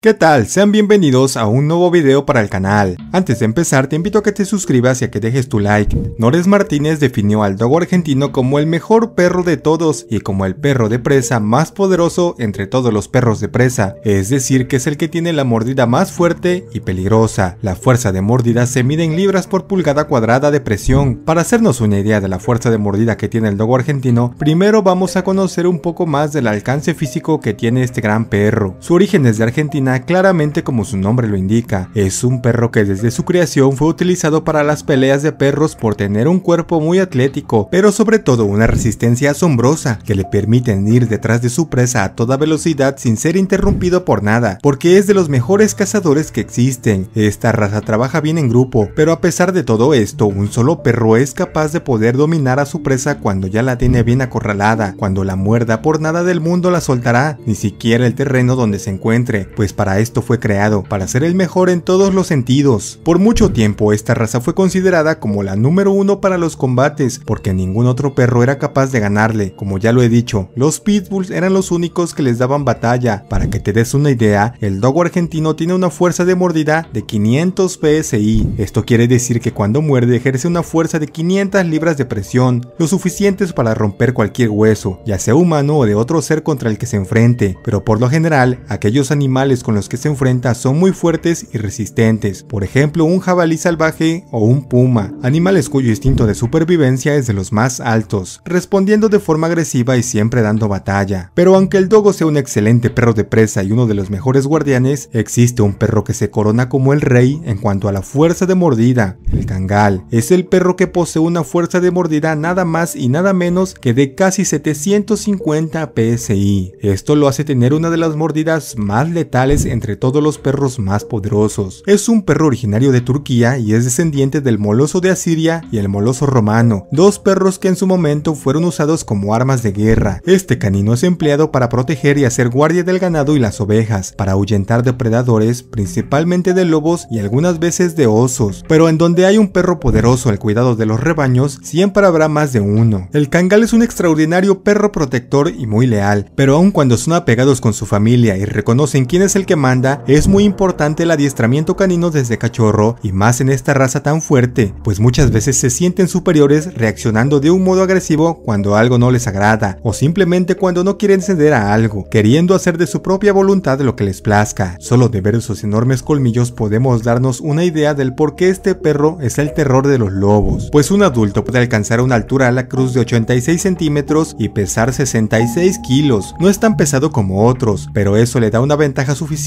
¿Qué tal? Sean bienvenidos a un nuevo video para el canal. Antes de empezar te invito a que te suscribas y a que dejes tu like. Nores Martínez definió al Dogo argentino como el mejor perro de todos y como el perro de presa más poderoso entre todos los perros de presa, es decir que es el que tiene la mordida más fuerte y peligrosa. La fuerza de mordida se mide en libras por pulgada cuadrada de presión. Para hacernos una idea de la fuerza de mordida que tiene el Dogo argentino, primero vamos a conocer un poco más del alcance físico que tiene este gran perro. Su origen es de Argentina claramente como su nombre lo indica. Es un perro que desde su creación fue utilizado para las peleas de perros por tener un cuerpo muy atlético, pero sobre todo una resistencia asombrosa que le permiten ir detrás de su presa a toda velocidad sin ser interrumpido por nada, porque es de los mejores cazadores que existen. Esta raza trabaja bien en grupo, pero a pesar de todo esto, un solo perro es capaz de poder dominar a su presa cuando ya la tiene bien acorralada, cuando la muerda por nada del mundo la soltará, ni siquiera el terreno donde se encuentre, pues para esto fue creado, para ser el mejor en todos los sentidos. Por mucho tiempo esta raza fue considerada como la número uno para los combates, porque ningún otro perro era capaz de ganarle. Como ya lo he dicho, los pitbulls eran los únicos que les daban batalla. Para que te des una idea, el dogo argentino tiene una fuerza de mordida de 500 psi. Esto quiere decir que cuando muerde ejerce una fuerza de 500 libras de presión, lo suficientes para romper cualquier hueso, ya sea humano o de otro ser contra el que se enfrente. Pero por lo general, aquellos animales con los que se enfrenta son muy fuertes y resistentes, por ejemplo un jabalí salvaje o un puma, animales cuyo instinto de supervivencia es de los más altos, respondiendo de forma agresiva y siempre dando batalla. Pero aunque el dogo sea un excelente perro de presa y uno de los mejores guardianes, existe un perro que se corona como el rey en cuanto a la fuerza de mordida, el cangal. Es el perro que posee una fuerza de mordida nada más y nada menos que de casi 750 psi. Esto lo hace tener una de las mordidas más letales entre todos los perros más poderosos. Es un perro originario de Turquía y es descendiente del moloso de Asiria y el moloso romano, dos perros que en su momento fueron usados como armas de guerra. Este canino es empleado para proteger y hacer guardia del ganado y las ovejas, para ahuyentar depredadores, principalmente de lobos y algunas veces de osos. Pero en donde hay un perro poderoso al cuidado de los rebaños, siempre habrá más de uno. El cangal es un extraordinario perro protector y muy leal, pero aun cuando son apegados con su familia y reconocen quién es el que manda, es muy importante el adiestramiento canino desde cachorro y más en esta raza tan fuerte, pues muchas veces se sienten superiores reaccionando de un modo agresivo cuando algo no les agrada o simplemente cuando no quieren ceder a algo, queriendo hacer de su propia voluntad lo que les plazca. Solo de ver esos enormes colmillos podemos darnos una idea del por qué este perro es el terror de los lobos, pues un adulto puede alcanzar una altura a la cruz de 86 centímetros y pesar 66 kilos, no es tan pesado como otros, pero eso le da una ventaja suficiente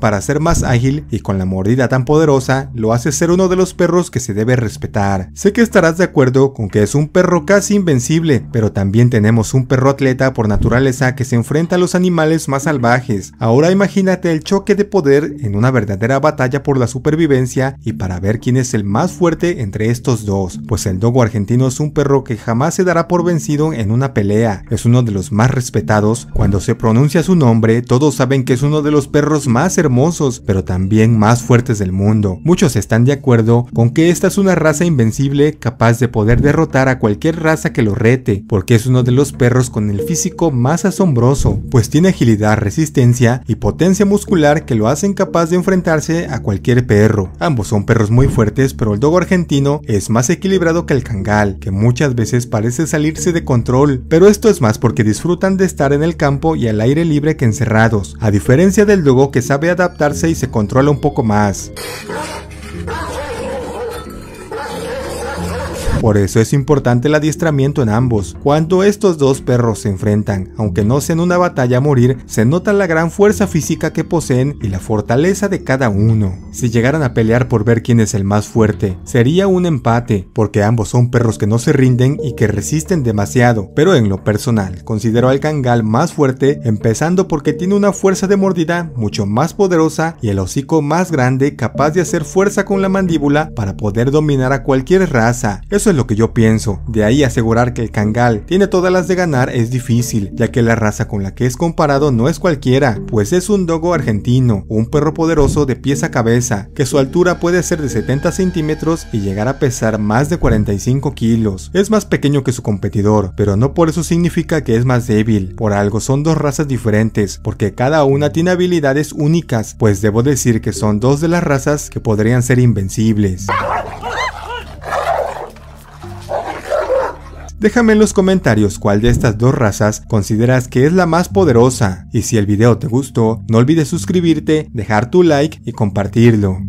para ser más ágil y con la mordida tan poderosa lo hace ser uno de los perros que se debe respetar. Sé que estarás de acuerdo con que es un perro casi invencible, pero también tenemos un perro atleta por naturaleza que se enfrenta a los animales más salvajes. Ahora imagínate el choque de poder en una verdadera batalla por la supervivencia y para ver quién es el más fuerte entre estos dos, pues el dogo argentino es un perro que jamás se dará por vencido en una pelea. Es uno de los más respetados, cuando se pronuncia su nombre todos saben que es uno de los perros más hermosos, pero también más fuertes del mundo. Muchos están de acuerdo con que esta es una raza invencible capaz de poder derrotar a cualquier raza que lo rete, porque es uno de los perros con el físico más asombroso, pues tiene agilidad, resistencia y potencia muscular que lo hacen capaz de enfrentarse a cualquier perro. Ambos son perros muy fuertes, pero el dogo argentino es más equilibrado que el cangal, que muchas veces parece salirse de control, pero esto es más porque disfrutan de estar en el campo y al aire libre que encerrados. A diferencia del dogo que sabe adaptarse y se controla un poco más. Por eso es importante el adiestramiento en ambos. Cuando estos dos perros se enfrentan, aunque no sean una batalla a morir, se nota la gran fuerza física que poseen y la fortaleza de cada uno. Si llegaran a pelear por ver quién es el más fuerte, sería un empate, porque ambos son perros que no se rinden y que resisten demasiado, pero en lo personal, considero al Kangal más fuerte, empezando porque tiene una fuerza de mordida mucho más poderosa y el hocico más grande capaz de hacer fuerza con la mandíbula para poder dominar a cualquier raza. Eso es lo que yo pienso. De ahí asegurar que el Kangal tiene todas las de ganar es difícil, ya que la raza con la que es comparado no es cualquiera, pues es un dogo argentino, un perro poderoso de pies a cabeza, que su altura puede ser de 70 centímetros y llegar a pesar más de 45 kilos. Es más pequeño que su competidor, pero no por eso significa que es más débil. Por algo son dos razas diferentes, porque cada una tiene habilidades únicas, pues debo decir que son dos de las razas que podrían ser invencibles. Déjame en los comentarios cuál de estas dos razas consideras que es la más poderosa y si el video te gustó no olvides suscribirte, dejar tu like y compartirlo.